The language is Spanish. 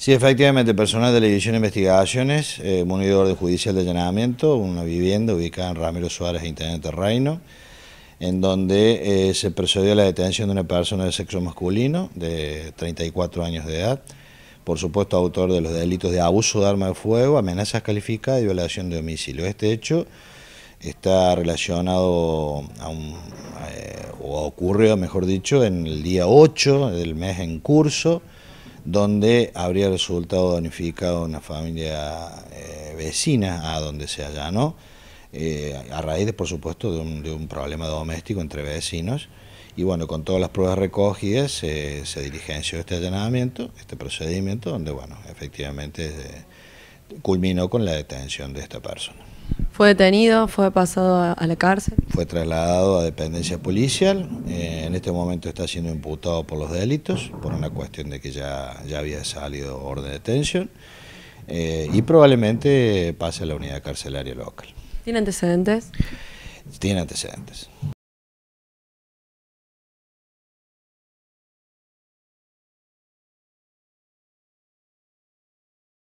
Sí, efectivamente, personal de la División de Investigaciones, eh, monitor de judicial de allanamiento, una vivienda ubicada en Ramiro Suárez, Intendente Reino, en donde eh, se procedió a la detención de una persona de sexo masculino de 34 años de edad, por supuesto autor de los delitos de abuso de arma de fuego, amenazas calificadas y violación de domicilio. Este hecho está relacionado eh, o ocurrió, mejor dicho, en el día 8 del mes en curso, donde habría resultado danificado una familia eh, vecina a donde se allanó, eh, a raíz, de, por supuesto, de un, problema doméstico entre vecinos. Y bueno, con todas las pruebas recogidas se diligenció este allanamiento, este procedimiento, donde, bueno, efectivamente culminó con la detención de esta persona. Fue detenido, fue pasado a, la cárcel. Fue trasladado a dependencia policial. Eh, en este momento está siendo imputado por los delitos, por una cuestión de que ya, había salido orden de detención. Eh, y probablemente pase a la unidad carcelaria local. ¿Tiene antecedentes? Tiene antecedentes.